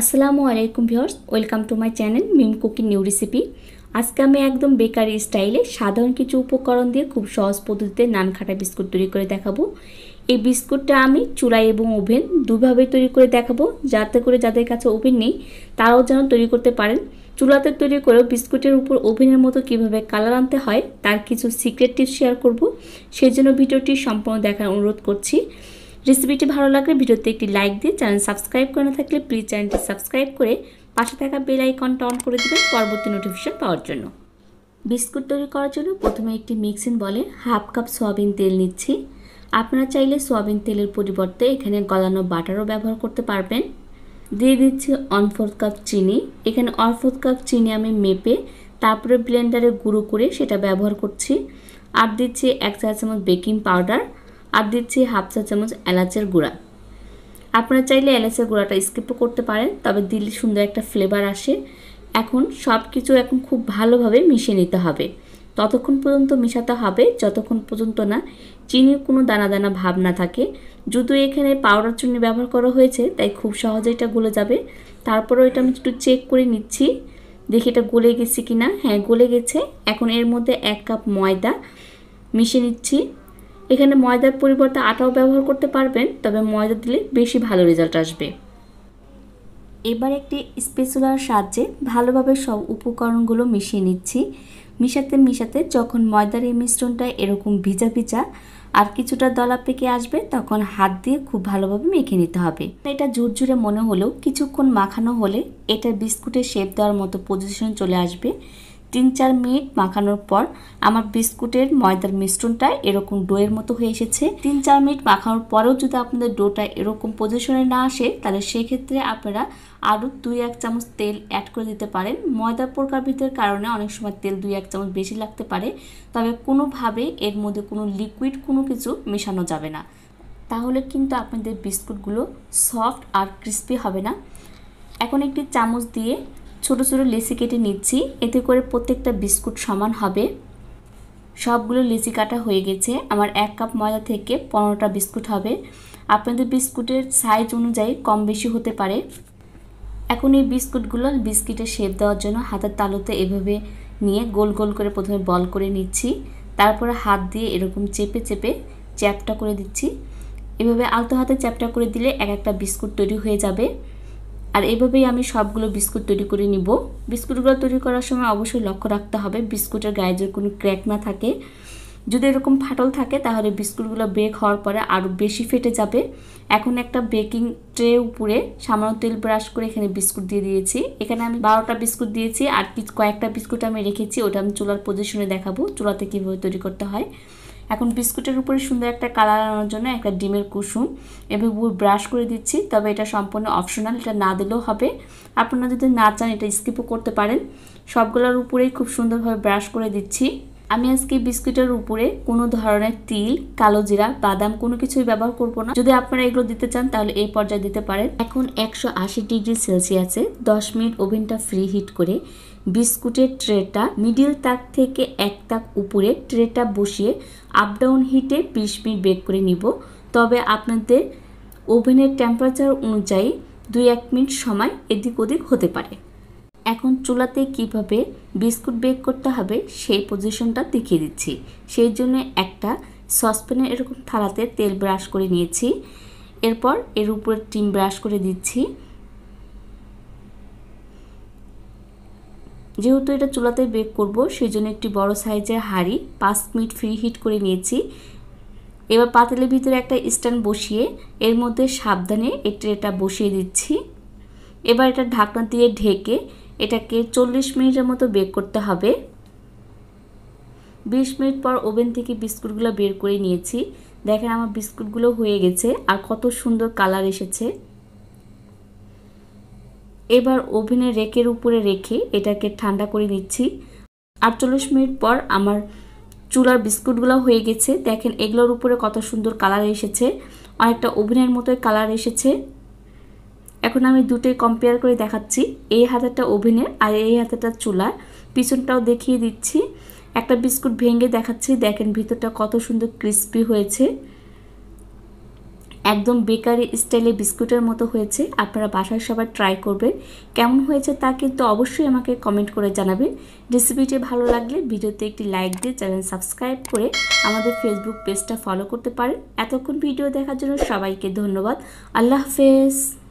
আসসালামু আলাইকুম viewers welcome to my channel Mim cooking new recipe আজকে আমি একদম বেকারি স্টাইলে সাধারণ কিছু উপকরণ দিয়ে খুব সহজ পদ্ধতিতে নানখাটা বিস্কুট তৈরি করে দেখাবো এই বিস্কুটটা আমি চুলাই এবং ওভেন দুভাবে তৈরি করে দেখাবো যাতে করে যাদের কাছে ওভেন নেই তারাও যেন তৈরি করতে পারেন চুলাতে তৈরি করে বিস্কুটের উপর ওভেনের মতো কিভাবে কালার আনতে হয় তার কিছু সিক্রেট টিপস শেয়ার করব সেই জন্য ভিডিওটি সম্পূর্ণ দেখার অনুরোধ করছি রেসিপিটি ভালো লাগলে ভিডিওতে একটি লাইক দিয়ে চ্যানেল সাবস্ক্রাইব করে না থাকলে প্লিজ চ্যানেলটি সাবস্ক্রাইব করে পাশে থাকা বেল আইকনটা অন করে দেবেন পরবর্তী নোটিফিকেশান পাওয়ার জন্য বিস্কুট তৈরি করার জন্য প্রথমে একটি মিক্সিং বলে হাফ কাপ সোয়াবিন তেল নিচ্ছি আপনারা চাইলে সোয়াবিন তেলের পরিবর্তে এখানে গলানো বাটারও ব্যবহার করতে পারবেন দিয়ে দিচ্ছি ওয়ান ফোর্থ কাপ চিনি এখানে ওয়ান ফোর্থ কাপ চিনি আমি মেপে তারপরে ব্লেন্ডারে গুঁড়ো করে সেটা ব্যবহার করছি আর দিচ্ছি এক চা চামচ বেকিং পাউডার আর দিচ্ছি হাফ চা চামচ এলাচের গুঁড়া আপনারা চাইলে এলাচের গুঁড়াটা স্কিপও করতে পারেন তবে দিলে সুন্দর একটা ফ্লেভার আসে এখন সব কিছু এখন খুব ভালোভাবে মিশিয়ে নিতে হবে ততক্ষণ পর্যন্ত মিশাতে হবে যতক্ষণ পর্যন্ত না চিনির কোনো দানা দানা ভাব না থাকে যদিও এখানে পাউডার চিনি ব্যবহার করা হয়েছে তাই খুব সহজে এটা গলে যাবে তারপরেও এটা আমি একটু চেক করে নিচ্ছি দেখি এটা গলে গেছে কি না হ্যাঁ গলে গেছে এখন এর মধ্যে এক কাপ ময়দা মিশিয়ে নিচ্ছি এখানে ময়দার পরিবর্তে আটাও ব্যবহার করতে পারবেন তবে ময়দা দিলে বেশি ভালো রেজাল্ট আসবে এবার একটি স্পেচুলার সাহায্যে ভালোভাবে সব উপকরণগুলো মিশিয়ে নিচ্ছি মিশাতে মিশাতে যখন ময়দার এই মিশ্রণটা এরকম ভিজা ভিজা আর কিছুটা দলা পেকে আসবে তখন হাত দিয়ে খুব ভালোভাবে মেখে নিতে হবে এটা জোরে মনে হলেও কিছুক্ষণ মাখানো হলে এটা বিস্কুটের শেপ দেওয়ার মতো পজিশন চলে আসবে তিন চার মিনিট মাখানোর পর আমার বিস্কুটের ময়দার মিশ্রণটা এরকম ডোয়ের মতো হয়ে এসেছে তিন চার মিনিট মাখানোর পরেও যদি আপনাদের ডোটা এরকম পজিশনে না আসে তাহলে সেক্ষেত্রে আপনারা আরও দুই এক চামচ তেল অ্যাড করে দিতে পারেন ময়দা প্রকারভেদের কারণে অনেক সময় তেল দুই এক চামচ বেশি লাগতে পারে তবে কোনোভাবে এর মধ্যে কোনো লিকুইড কোনো কিছু মেশানো যাবে না তাহলে কিন্তু আপনাদের বিস্কুটগুলো সফট আর ক্রিস্পি হবে না এখন একটি চামচ দিয়ে ছোট ছোট লিচি কেটে নিচ্ছি এতে করে প্রত্যেকটা বিস্কুট সমান হবে সবগুলো লিচি কাটা হয়ে গেছে আমার এক কাপ ময়দা থেকে পনেরোটা বিস্কুট হবে আপনাদের বিস্কুটের সাইজ অনুযায়ী কম বেশি হতে পারে এখন এই বিস্কুটগুলো বিস্কিটে শেপ দেওয়ার জন্য হাতের তালুতে এভাবে নিয়ে গোল গোল করে প্রথমে বল করে নিচ্ছি তারপরে হাত দিয়ে এরকম চেপে চেপে চ্যাপটা করে দিচ্ছি এভাবে আলতো হাতে চ্যাপটা করে দিলে এক একটা বিস্কুট তৈরি হয়ে যাবে আর এভাবেই আমি সবগুলো বিস্কুট তৈরি করে নিব বিস্কুটগুলো তৈরি করার সময় অবশ্যই লক্ষ্য রাখতে হবে বিস্কুটের গায়ে যেন কোনো ক্র্যাক না থাকে যদি এরকম ফাটল থাকে তাহলে বিস্কুটগুলো বেক হওয়ার পরে আরও বেশি ফেটে যাবে এখন একটা বেকিং ট্রে উপরে সামান্য তেল ব্রাশ করে এখানে বিস্কুট দিয়ে দিয়েছি এখানে আমি বারোটা বিস্কুট দিয়েছি আর কয়েকটা বিস্কুট আমি রেখেছি ওটা আমি চুলার পজিশনে দেখাবো চুলাতে কীভাবে তৈরি করতে হয় এখন বিস্কুটের উপরে সুন্দর একটা কালার আনার জন্য একটা ডিমের কুসুম এভাবে ব্রাশ করে দিচ্ছি তবে এটা সম্পূর্ণ অপশনাল এটা না দিলেও হবে আপনারা যদি না চান এটা স্কিপও করতে পারেন সবগুলোর উপরেই খুব সুন্দরভাবে ব্রাশ করে দিচ্ছি আমি আজকে বিস্কুটের উপরে কোনো ধরনের তিল কালো জিরা বাদাম কোনো কিছুই ব্যবহার করব না যদি আপনারা এগুলো দিতে চান তাহলে এই পর্যায়ে দিতে পারেন এখন একশো ডিগ্রি সেলসিয়াসে দশ মিনিট ওভেনটা ফ্রি হিট করে বিস্কুটের ট্রেটা মিডিল তাক থেকে এক তাক উপরে ট্রেটা বসিয়ে আপ ডাউন হিটে বিশ মিনিট বেক করে নিব তবে আপনাদের ওভেনের টেম্পারেচার অনুযায়ী দুই এক মিনিট সময় এদিক ওদিক হতে পারে এখন চুলাতে কিভাবে বিস্কুট বেক করতে হবে সেই পজিশনটা দেখিয়ে দিচ্ছি সেই জন্য একটা সসপ্যানে এরকম থালাতে তেল ব্রাশ করে নিয়েছি এরপর এর উপরে টিম ব্রাশ করে দিচ্ছি যেহেতু এটা চুলাতে বেক করব সেই জন্য একটি বড় সাইজের হাঁড়ি পাঁচ মিনিট ফ্রি হিট করে নিয়েছি এবার পাতিলের ভিতরে একটা স্ট্যান্ড বসিয়ে এর মধ্যে সাবধানে এটা এটা বসিয়ে দিচ্ছি এবার এটা ঢাকনা দিয়ে ঢেকে এটাকে চল্লিশ মিনিটের মতো বেক করতে হবে বিশ মিনিট পর ওভেন থেকে বিস্কুটগুলো বের করে নিয়েছি দেখেন আমার বিস্কুটগুলো হয়ে গেছে আর কত সুন্দর কালার এসেছে এবার ওভেনের রেকের উপরে রেখে এটাকে ঠান্ডা করে নিচ্ছি আটচল্লিশ মিনিট পর আমার চুলার বিস্কুটগুলো হয়ে গেছে দেখেন এগুলোর উপরে কত সুন্দর কালার এসেছে অনেকটা ওভেনের মতোই কালার এসেছে এখন আমি দুটোই কম্পেয়ার করে দেখাচ্ছি এই হাতেরটা ওভেনের আর এই হাতেটা চুলার পিছনটাও দেখিয়ে দিচ্ছি একটা বিস্কুট ভেঙে দেখাচ্ছি দেখেন ভিতরটা কত সুন্দর ক্রিস্পি হয়েছে একদম বেকারি স্টাইলে বিস্কুটের মতো হয়েছে আপনারা বাসায় সবার ট্রাই করবেন কেমন হয়েছে তা কিন্তু অবশ্যই আমাকে কমেন্ট করে জানাবেন রেসিপিটি ভালো লাগলে ভিডিওতে একটি লাইক দিয়ে চ্যানেল সাবস্ক্রাইব করে আমাদের ফেসবুক পেজটা ফলো করতে পারেন এতক্ষণ ভিডিও দেখার জন্য সবাইকে ধন্যবাদ আল্লাহ হাফেজ